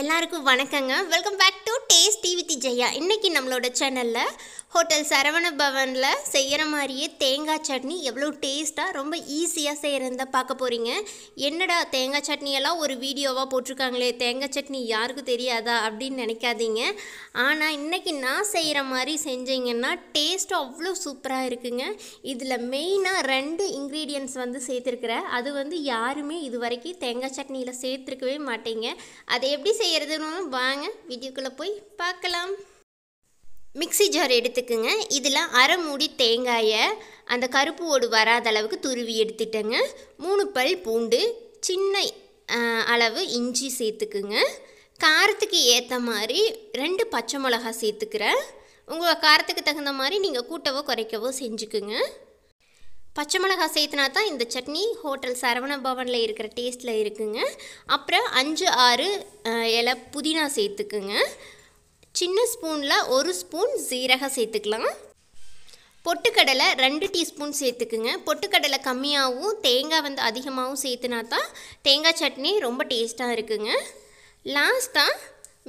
எல்லாருக்கும் வணக்கங்க welcome back to tasty டிவித்தி ஜெயா இன்றைக்கி நம்மளோட சேனலில் ஹோட்டல் சரவண பவனில் செய்கிற மாதிரியே தேங்காய் சட்னி எவ்வளோ டேஸ்ட்டாக ரொம்ப ஈஸியாக செய்கிறத பார்க்க போகிறீங்க என்னடா தேங்காய் சட்னியெல்லாம் ஒரு வீடியோவாக போட்டிருக்காங்களே தேங்காய் சட்னி யாருக்கும் தெரியாதா அப்படின்னு நினைக்காதீங்க ஆனால் இன்றைக்கி நான் செய்கிற மாதிரி செஞ்சீங்கன்னா டேஸ்ட்டு அவ்வளோ சூப்பராக இருக்குங்க இதில் மெயினாக ரெண்டு இன்க்ரீடியன்ட்ஸ் வந்து சேர்த்துருக்குறேன் அது வந்து யாருமே இது வரைக்கும் தேங்காய் சட்னியில் சேர்த்துருக்கவே மாட்டேங்க அதை எப்படி செய்கிறதுன்னு வாங்க வீடியோக்குள்ளே போய் பார்க்கலாம் மிக்சி ஜார் எடுத்துக்கோங்க இதில் அரை மூடி தேங்காயை அந்த கருப்பு ஓடு வராத அளவுக்கு துருவி எடுத்துட்டேங்க மூணு பல் பூண்டு சின்ன அளவு இஞ்சி சேர்த்துக்குங்க காரத்துக்கு ஏற்ற மாதிரி ரெண்டு பச்சை மிளகா சேர்த்துக்கிறேன் உங்கள் காரத்துக்கு தகுந்த மாதிரி நீங்கள் கூட்டவோ குறைக்கவோ செஞ்சுக்குங்க பச்சை மிளகா சேர்த்துனா தான் இந்த சட்னி ஹோட்டல் சரவண பவனில் இருக்கிற டேஸ்ட்டில் இருக்குங்க அப்புறம் அஞ்சு ஆறு இலை புதினா சேர்த்துக்குங்க சின்ன ஸ்பூனில் ஒரு ஸ்பூன் சீரகம் சேர்த்துக்கலாம் பொட்டுக்கடலை ரெண்டு டீஸ்பூன் சேர்த்துக்குங்க பொட்டுக்கடலை கம்மியாகவும் தேங்காய் வந்து அதிகமாகவும் சேர்த்துனா தான் தேங்காய் சட்னி ரொம்ப டேஸ்ட்டாக இருக்குங்க லாஸ்ட்டாக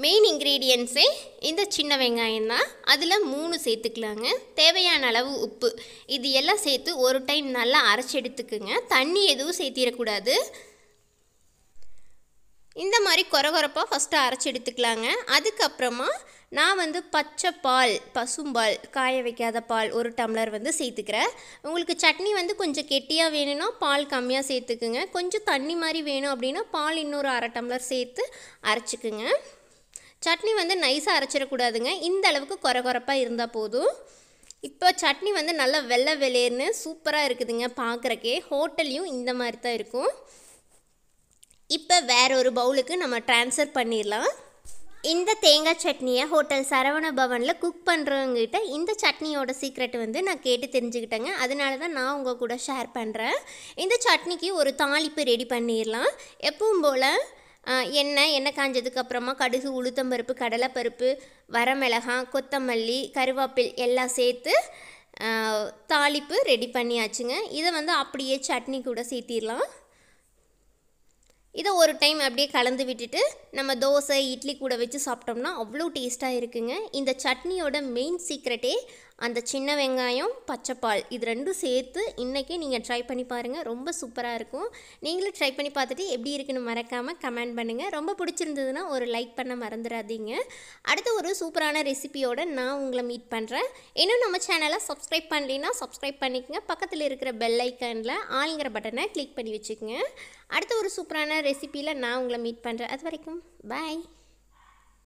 மெயின் இன்க்ரீடியன்ஸே இந்த சின்ன வெங்காயம் தான் அதில் மூணு சேர்த்துக்கலாங்க தேவையான அளவு உப்பு இது எல்லாம் சேர்த்து ஒரு டைம் நல்லா அரைச்சி எடுத்துக்குங்க தண்ணி எதுவும் சேர்த்திடக்கூடாது இந்த மாதிரி குறகுறப்பாக ஃபஸ்ட்டு அரைச்சி எடுத்துக்கலாங்க அதுக்கப்புறமா நான் வந்து பச்சை பால் பசும்பால் காய வைக்காத பால் ஒரு டம்ளர் வந்து சேர்த்துக்கிறேன் உங்களுக்கு சட்னி வந்து கொஞ்சம் கெட்டியாக வேணும்னா பால் கம்மியாக சேர்த்துக்குங்க கொஞ்சம் தண்ணி மாதிரி வேணும் அப்படின்னா பால் இன்னொரு அரை டம்ளர் சேர்த்து அரைச்சிக்குங்க சட்னி வந்து நைஸாக அரைச்சிடக்கூடாதுங்க இந்த அளவுக்கு குறை குறைப்பாக இருந்தால் போதும் இப்போ சட்னி வந்து நல்லா வெள்ளை வெளியேன்னு சூப்பராக இருக்குதுங்க பார்க்குறக்கே ஹோட்டல்லையும் இந்த மாதிரி தான் இருக்கும் இப்போ வேற ஒரு பவுலுக்கு நம்ம ட்ரான்ஸ்ஃபர் பண்ணிடலாம் இந்த தேங்காய் சட்னியை ஹோட்டல் சரவண பவனில் குக் பண்ணுறவங்ககிட்ட இந்த சட்னியோட சீக்ரெட் வந்து நான் கேட்டு தெரிஞ்சுக்கிட்டேங்க அதனால தான் நான் உங்கள் கூட ஷேர் பண்ணுறேன் இந்த சட்னிக்கு ஒரு தாளிப்பு ரெடி பண்ணிடலாம் எப்பவும் போல் எண்ணெய் எண்ணெய் காஞ்சதுக்கப்புறமா அப்புறமா கடுகு உளுத்தம்பருப்பு கடலைப்பருப்பு வரமிளகாய் கொத்தமல்லி கருவேப்பில் எல்லாம் சேர்த்து தாளிப்பு ரெடி பண்ணியாச்சுங்க இதை வந்து அப்படியே சட்னி கூட சேர்த்திடலாம் இதை ஒரு டைம் அப்படியே கலந்து விட்டுட்டு நம்ம தோசை இட்லி கூட வச்சு சாப்பிட்டோம்னா அவ்வளோ டேஸ்ட்டாக இருக்குங்க இந்த சட்னியோட மெயின் சீக்ரெட்டே அந்த சின்ன வெங்காயம் பச்சைப்பால் இது ரெண்டும் சேர்த்து இன்றைக்கி நீங்கள் ட்ரை பண்ணி பாருங்கள் ரொம்ப சூப்பராக இருக்கும் நீங்களும் ட்ரை பண்ணி பார்த்துட்டு எப்படி இருக்குன்னு மறக்காமல் கமெண்ட் பண்ணுங்கள் ரொம்ப பிடிச்சிருந்ததுன்னா ஒரு லைக் பண்ண மறந்துடாதீங்க அடுத்த ஒரு சூப்பரான ரெசிபியோடு நான் உங்களை மீட் பண்ணுறேன் இன்னும் நம்ம சேனலை சப்ஸ்கிரைப் பண்ணலைன்னா சப்ஸ்கிரைப் பண்ணிக்கோங்க பக்கத்தில் இருக்கிற பெல் ஐக்கனில் ஆளுங்கிற பட்டனை கிளிக் பண்ணி வச்சுக்கோங்க அடுத்த ஒரு சூப்பரான ரெசிப்பியில் நான் உங்களை மீட் பண்ணுறேன் அது வரைக்கும் பாய்